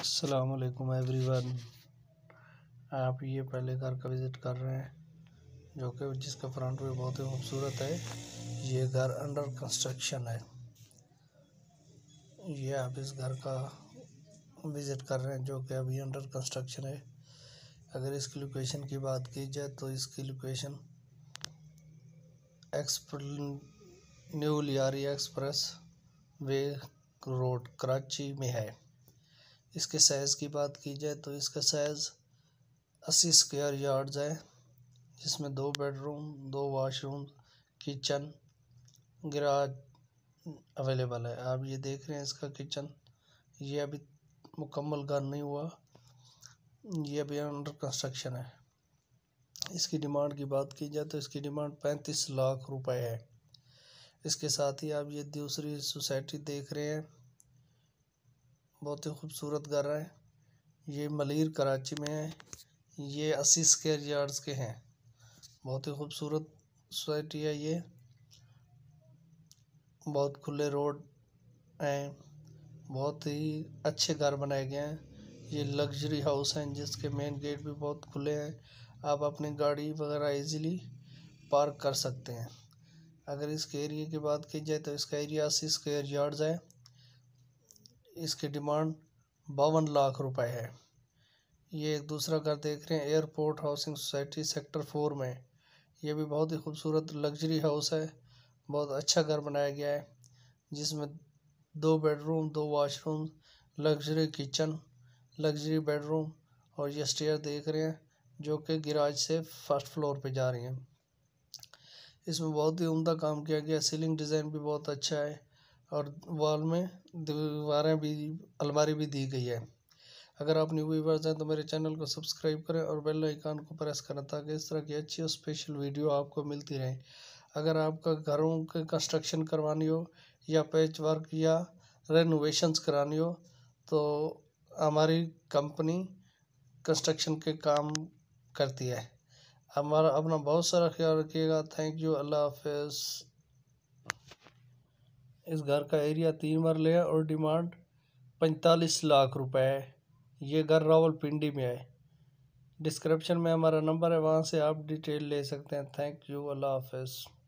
every one आप ये पहले घर का विज़िट कर रहे हैं जो कि जिसका फ्रंट व्यू बहुत ही खूबसूरत है ये घर अंडर कंस्ट्रक्शन है ये आप इस घर का विज़िट कर रहे हैं जो कि अभी अंडर कंस्ट्रक्शन है अगर इसकी लोकेशन की बात की जाए तो इसकी लोकेशन एक्सप्र new Lyari expressway road Karachi में है इसके साइज़ की बात की जाए तो इसका साइज़ अस्सी स्क्वायर यार्ड्स है जिसमें दो बेडरूम दो वाशरूम किचन गराज अवेलेबल है आप ये देख रहे हैं इसका किचन ये अभी मुकम्मल घर नहीं हुआ ये अभी अंडर कंस्ट्रक्शन है इसकी डिमांड की बात की जाए तो इसकी डिमांड पैंतीस लाख रुपए है इसके साथ ही आप ये दूसरी सोसाइटी देख रहे हैं बहुत ही खूबसूरत घर है ये मलिर कराची में है ये अस्सी स्क्वेयर यार्ड्स के हैं बहुत ही खूबसूरत सोसाइटी है ये बहुत खुले रोड हैं बहुत ही अच्छे घर बनाए गए हैं ये लग्जरी हाउस हैं जिसके मेन गेट भी बहुत खुले हैं आप अपनी गाड़ी वगैरह इजीली पार्क कर सकते हैं अगर इसके एरिए की बात की जाए तो इसका एरिया अस्सी स्क्वेयर यार्ड्स है इसकी डिमांड बावन लाख रुपए है ये एक दूसरा घर देख रहे हैं airport housing society sector four में ये भी बहुत ही खूबसूरत लग्जरी हाउस है बहुत अच्छा घर बनाया गया है जिसमें दो बेडरूम दो washroom luxury kitchen luxury bedroom और ये स्टेयर देख रहे हैं जो कि गिराज से फर्स्ट फ्लोर पे जा रही हैं इसमें बहुत ही उमदा काम किया गया सीलिंग डिज़ाइन भी बहुत अच्छा है और वॉल में दीवारें भी अलमारी भी दी गई है अगर आप न्यू व्यूवर्स हैं तो मेरे चैनल को सब्सक्राइब करें और बेल आइकान को प्रेस करें ताकि इस तरह की अच्छी और स्पेशल वीडियो आपको मिलती रहे अगर आपका घरों के कंस्ट्रक्शन करवानी हो या पैच वर्क या रेनोवेशंस करानी हो तो हमारी कंपनी कंस्ट्रक्शन के काम करती है हमारा अपना बहुत सारा ख्याल रखिएगा थैंक यू अल्लाह हाफिज़ इस घर का एरिया तीन बार ले और डिमांड पैंतालीस लाख रुपए है ये घर रावलपिंडी में है डिस्क्रिप्शन में हमारा नंबर है वहाँ से आप डिटेल ले सकते हैं थैंक यू अल्लाह हाफ